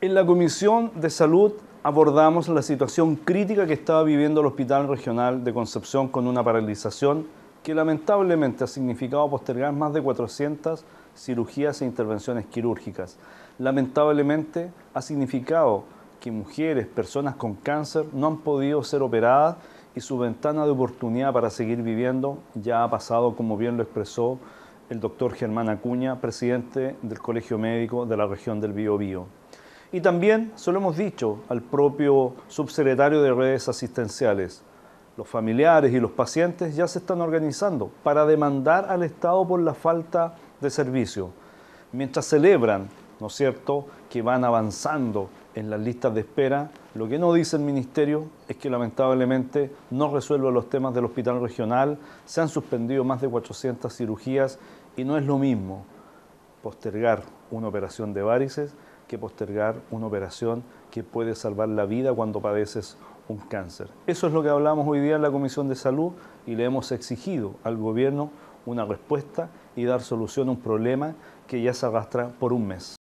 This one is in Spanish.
En la Comisión de Salud abordamos la situación crítica que estaba viviendo el Hospital Regional de Concepción con una paralización que lamentablemente ha significado postergar más de 400 cirugías e intervenciones quirúrgicas. Lamentablemente ha significado que mujeres, personas con cáncer no han podido ser operadas y su ventana de oportunidad para seguir viviendo ya ha pasado, como bien lo expresó el doctor Germán Acuña, presidente del Colegio Médico de la región del Biobío y también, se lo hemos dicho al propio subsecretario de redes asistenciales, los familiares y los pacientes ya se están organizando para demandar al Estado por la falta de servicio, mientras celebran, ¿no es cierto?, que van avanzando en las listas de espera, lo que no dice el Ministerio es que lamentablemente no resuelve los temas del hospital regional, se han suspendido más de 400 cirugías y no es lo mismo postergar una operación de varices que postergar una operación que puede salvar la vida cuando padeces un cáncer. Eso es lo que hablamos hoy día en la Comisión de Salud y le hemos exigido al gobierno una respuesta y dar solución a un problema que ya se arrastra por un mes.